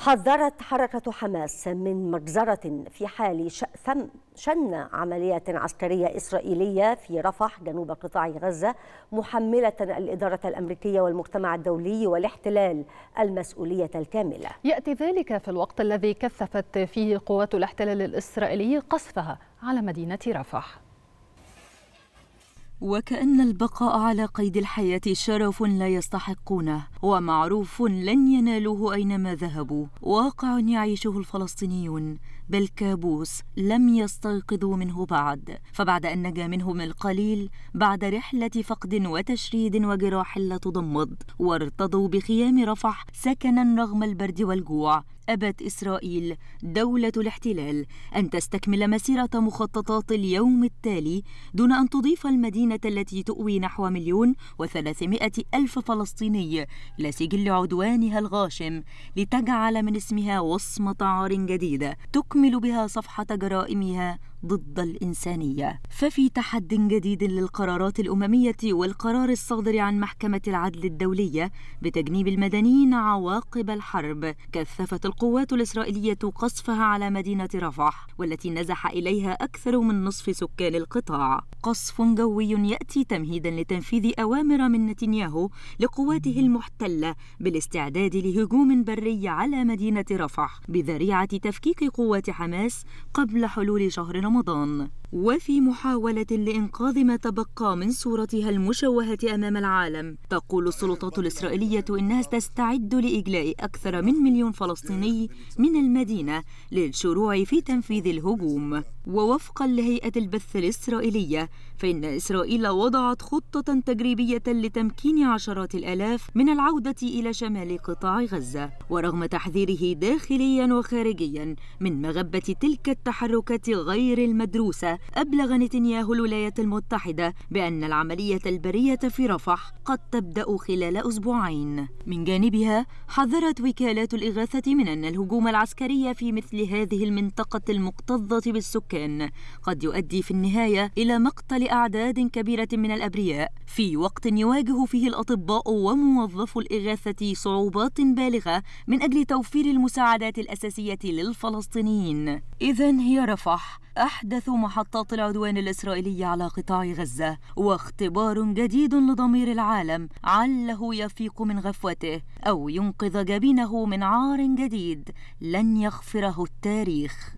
حذرت حركة حماس من مجزرة في حال شن عمليات عسكرية إسرائيلية في رفح جنوب قطاع غزة محملة الإدارة الأمريكية والمجتمع الدولي والاحتلال المسؤولية الكاملة يأتي ذلك في الوقت الذي كثفت فيه قوات الاحتلال الإسرائيلي قصفها على مدينة رفح وكأن البقاء على قيد الحياة شرف لا يستحقونه ومعروف لن ينالوه أينما ذهبوا واقع يعيشه الفلسطينيون بل كابوس لم يستيقظوا منه بعد فبعد أن نجا منهم القليل بعد رحلة فقد وتشريد وجراح لا تضمد وارتضوا بخيام رفح سكنا رغم البرد والجوع أبت إسرائيل دولة الاحتلال أن تستكمل مسيرة مخططات اليوم التالي دون أن تضيف المدينة التي تؤوي نحو مليون وثلاثمائة ألف فلسطيني إلى سجل عدوانها الغاشم لتجعل من اسمها وصمة عار جديدة تكمل بها صفحة جرائمها ضد الإنسانية ففي تحد جديد للقرارات الأممية والقرار الصادر عن محكمة العدل الدولية بتجنيب المدنيين عواقب الحرب كثفت القوات الإسرائيلية قصفها على مدينة رفح والتي نزح إليها أكثر من نصف سكان القطاع قصف جوي يأتي تمهيدا لتنفيذ أوامر من نتنياهو لقواته المحتلة بالاستعداد لهجوم بري على مدينة رفح بذريعة تفكيك قوات حماس قبل حلول شهر Ramadan'ını وفي محاولة لإنقاذ ما تبقى من صورتها المشوهة أمام العالم تقول السلطات الإسرائيلية إنها تستعد لإجلاء أكثر من مليون فلسطيني من المدينة للشروع في تنفيذ الهجوم ووفقا لهيئة البث الإسرائيلية فإن إسرائيل وضعت خطة تجريبية لتمكين عشرات الآلاف من العودة إلى شمال قطاع غزة ورغم تحذيره داخليا وخارجيا من مغبة تلك التحركات غير المدروسة أبلغ نتنياهو الولايات المتحدة بأن العملية البرية في رفح قد تبدأ خلال أسبوعين من جانبها حذرت وكالات الإغاثة من أن الهجوم العسكري في مثل هذه المنطقة المكتظة بالسكان قد يؤدي في النهاية إلى مقتل أعداد كبيرة من الأبرياء في وقت يواجه فيه الأطباء وموظفو الإغاثة صعوبات بالغة من أجل توفير المساعدات الأساسية للفلسطينيين إذا هي رفح أحدث محطات العدوان الإسرائيلي على قطاع غزة واختبار جديد لضمير العالم عله يفيق من غفوته أو ينقذ جبينه من عار جديد لن يغفره التاريخ